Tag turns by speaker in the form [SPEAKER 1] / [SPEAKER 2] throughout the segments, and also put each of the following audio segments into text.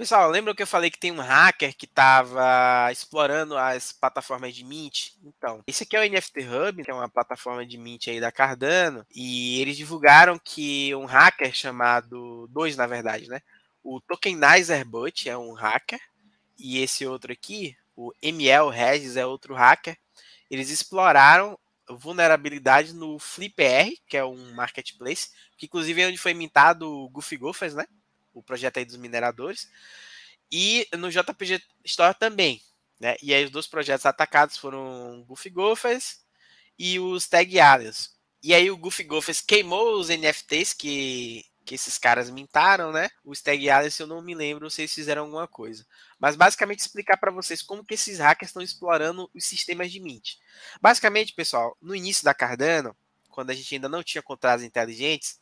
[SPEAKER 1] Pessoal, lembra que eu falei que tem um hacker que estava explorando as plataformas de Mint? Então, esse aqui é o NFT Hub, que é uma plataforma de Mint aí da Cardano, e eles divulgaram que um hacker chamado, dois na verdade, né? O Tokenizer é um hacker, e esse outro aqui, o ML Regis é outro hacker. Eles exploraram vulnerabilidade no Flipr, que é um marketplace, que inclusive é onde foi mintado o Goofy Gophers, né? o projeto aí dos mineradores, e no JPG Store também. Né? E aí os dois projetos atacados foram Goofy Gophers e os Tag Aliens. E aí o Goofy Gophers queimou os NFTs que, que esses caras mintaram, né? Os Tag Aliens, eu não me lembro se eles fizeram alguma coisa. Mas basicamente explicar para vocês como que esses hackers estão explorando os sistemas de mint. Basicamente, pessoal, no início da Cardano, quando a gente ainda não tinha contratos inteligentes,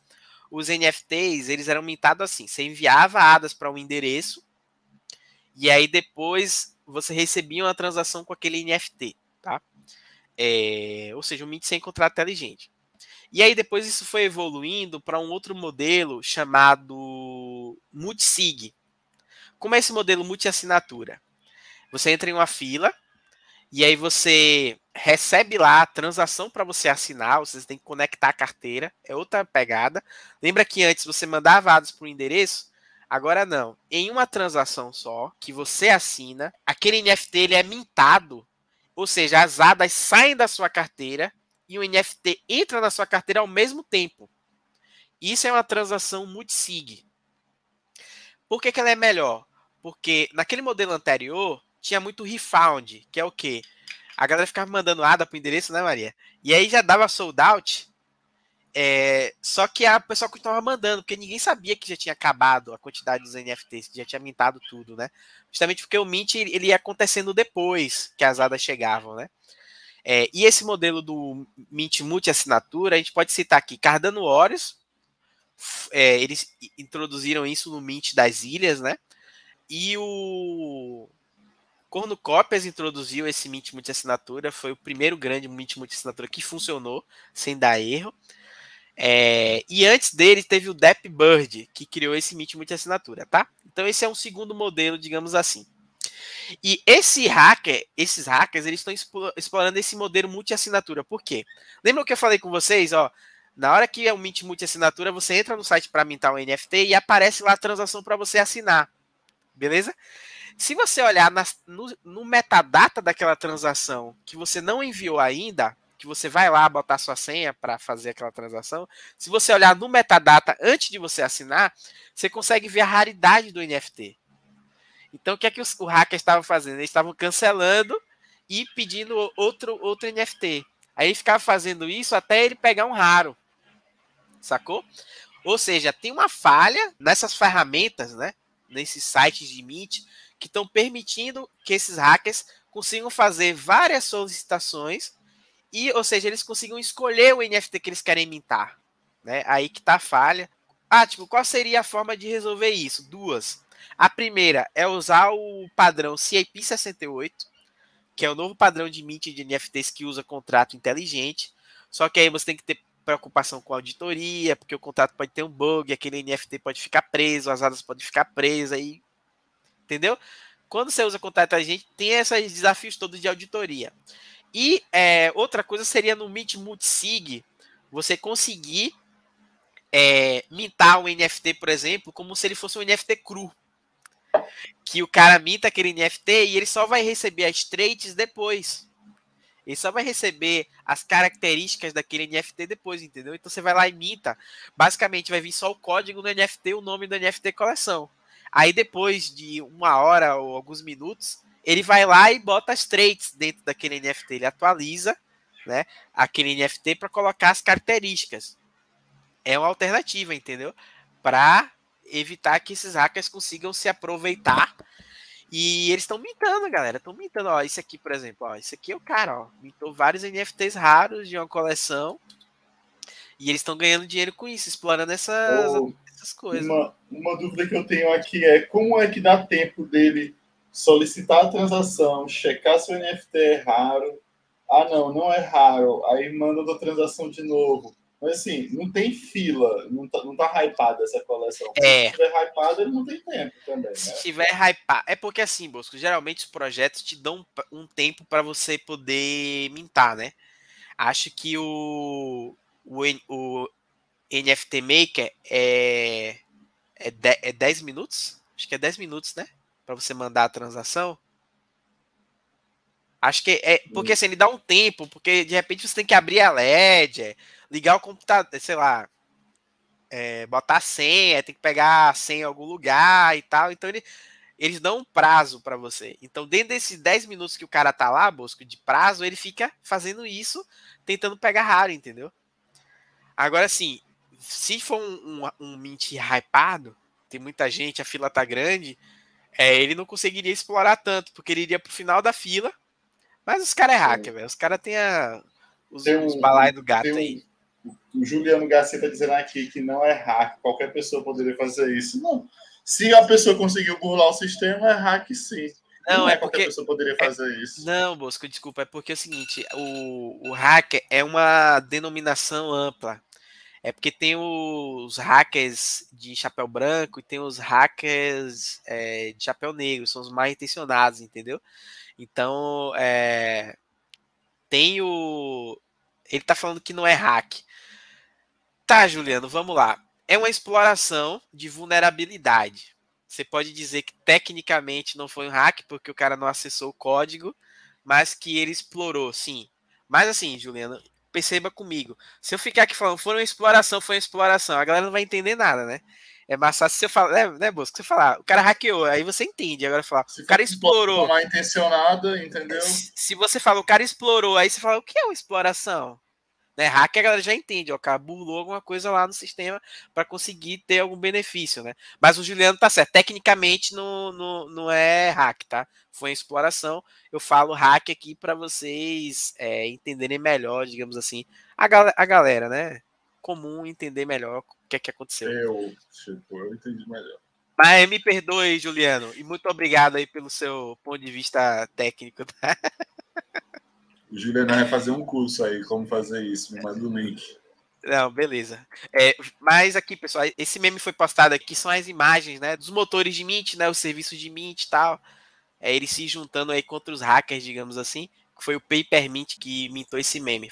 [SPEAKER 1] os NFTs, eles eram mintados assim, você enviava ADAS para um endereço e aí depois você recebia uma transação com aquele NFT, tá? É, ou seja, um mint sem contrato inteligente. E aí depois isso foi evoluindo para um outro modelo chamado Multisig. Como é esse modelo multiassinatura? Você entra em uma fila, e aí você recebe lá a transação para você assinar, você tem que conectar a carteira, é outra pegada. Lembra que antes você mandava dados para o endereço? Agora não. Em uma transação só, que você assina, aquele NFT ele é mintado, ou seja, as ADAs saem da sua carteira e o NFT entra na sua carteira ao mesmo tempo. Isso é uma transação multisig. Por que, que ela é melhor? Porque naquele modelo anterior, tinha muito refound, que é o quê? A galera ficava mandando ADA pro endereço, né, Maria? E aí já dava sold out, é, só que a pessoa continuava mandando, porque ninguém sabia que já tinha acabado a quantidade dos NFTs, que já tinha mintado tudo, né? Justamente porque o mint ele ia acontecendo depois que as ADAs chegavam, né? É, e esse modelo do mint multi-assinatura, a gente pode citar aqui Cardano ores é, eles introduziram isso no mint das ilhas, né? E o Cornucópias introduziu esse Mint multi-assinatura, foi o primeiro grande Mint multi-assinatura que funcionou, sem dar erro. É, e antes dele teve o Bird que criou esse Mint multi-assinatura, tá? Então esse é um segundo modelo, digamos assim. E esse hacker, esses hackers, eles estão explorando esse modelo multi-assinatura. Por quê? Lembra que eu falei com vocês, ó, na hora que é um Mint multi-assinatura, você entra no site para mintar um NFT e aparece lá a transação para você assinar. Beleza? Se você olhar na, no, no metadata daquela transação que você não enviou ainda, que você vai lá botar sua senha para fazer aquela transação, se você olhar no metadata antes de você assinar, você consegue ver a raridade do NFT. Então, o que é que os, o hacker estava fazendo? Eles estavam cancelando e pedindo outro, outro NFT. Aí ficava fazendo isso até ele pegar um raro. Sacou? Ou seja, tem uma falha nessas ferramentas, né? Nesses sites de mint, que estão permitindo que esses hackers consigam fazer várias solicitações e, ou seja, eles consigam escolher o NFT que eles querem mintar. Né? Aí que está a falha. Ah, tipo, qual seria a forma de resolver isso? Duas. A primeira é usar o padrão CIP68, que é o novo padrão de mint de NFTs que usa contrato inteligente. Só que aí você tem que ter preocupação com auditoria, porque o contrato pode ter um bug, aquele NFT pode ficar preso, as asas podem ficar presas, aí entendeu? Quando você usa contrata a gente, tem esses desafios todos de auditoria. E é, outra coisa seria no Meet Multisig, você conseguir é, mintar um NFT, por exemplo, como se ele fosse um NFT cru. Que o cara minta aquele NFT e ele só vai receber as traits depois. Ele só vai receber as características daquele NFT depois, entendeu? Então você vai lá e minta. Basicamente vai vir só o código do NFT, o nome do NFT coleção. Aí depois de uma hora ou alguns minutos, ele vai lá e bota as traits dentro daquele NFT, ele atualiza, né, aquele NFT para colocar as características. É uma alternativa, entendeu? Para evitar que esses hackers consigam se aproveitar. E eles estão mintando, galera. Estão mintando. Ó, isso aqui, por exemplo, ó, isso aqui é o cara, ó. Mintou vários NFTs raros de uma coleção e eles estão ganhando dinheiro com isso, explorando essas, oh, essas coisas. Uma, uma dúvida que eu tenho aqui é como é que dá tempo dele solicitar a transação, checar se o NFT é raro. Ah, não, não é raro. Aí manda a transação de novo. Mas assim, não tem fila, não tá, não tá hypada essa coleção. É. Se tiver hypada, ele não tem tempo também. Né? Se tiver hypada. É porque assim, Bosco, geralmente os projetos te dão um tempo para você poder mintar, né? Acho que o o, o NFT Maker é, é, de, é 10 minutos? Acho que é 10 minutos, né? Para você mandar a transação. Acho que é. Porque assim, ele dá um tempo, porque de repente você tem que abrir a LED, ligar o computador, sei lá. É, botar a senha, tem que pegar a senha em algum lugar e tal. Então ele, eles dão um prazo para você. Então, dentro desses 10 minutos que o cara tá lá, Bosco, de prazo, ele fica fazendo isso, tentando pegar raro, entendeu? Agora, assim, se for um, um, um Mint hypado, tem muita gente, a fila tá grande, é, ele não conseguiria explorar tanto, porque ele iria pro final da fila. Mas os caras é hacker, é. velho. Os caras têm a, os, um, os balai do gato aí. O Juliano Garcia tá dizendo aqui que não é hack, qualquer pessoa poderia fazer isso. Não. Se a pessoa conseguiu burlar o sistema, é hack sim. Não, não é, é porque, qualquer pessoa poderia é fazer é, isso. Não, Bosco, desculpa, é porque é o seguinte, o, o hacker é uma denominação ampla. É porque tem os hackers de chapéu branco e tem os hackers é, de chapéu negro, são os mais intencionados, entendeu? Então, é, tem o. Ele tá falando que não é hack. Tá, Juliano, vamos lá. É uma exploração de vulnerabilidade. Você pode dizer que tecnicamente não foi um hack, porque o cara não acessou o código, mas que ele explorou, sim. Mas assim, Juliano, perceba comigo. Se eu ficar aqui falando, foi uma exploração, foi uma exploração, a galera não vai entender nada, né? É massa se eu falar, né, né Bosco? Se eu falar, o cara hackeou, aí você entende. Agora falar, o cara explorou. Mal intencionado, entendeu? Se, se você fala, o cara explorou, aí você fala, o que é uma exploração? Né? Hacker a galera já entende, ó, cabulou burlou alguma coisa lá no sistema para conseguir ter algum benefício, né? Mas o Juliano tá certo, tecnicamente não, não, não é hack, tá? Foi exploração. Eu falo hack aqui para vocês é, entenderem melhor, digamos assim, a, gal a galera, né? Comum entender melhor o que é que aconteceu. Eu, tipo, eu entendi melhor. Mas me perdoe, Juliano, e muito obrigado aí pelo seu ponto de vista técnico. Tá? O Juliano vai fazer um curso aí, como fazer isso, me manda o link. Não, beleza. É, mas aqui, pessoal, esse meme foi postado aqui, são as imagens, né, dos motores de Mint, né, os serviços de Mint e tal. É, eles se juntando aí contra os hackers, digamos assim. Foi o Paper Mint que mintou esse meme.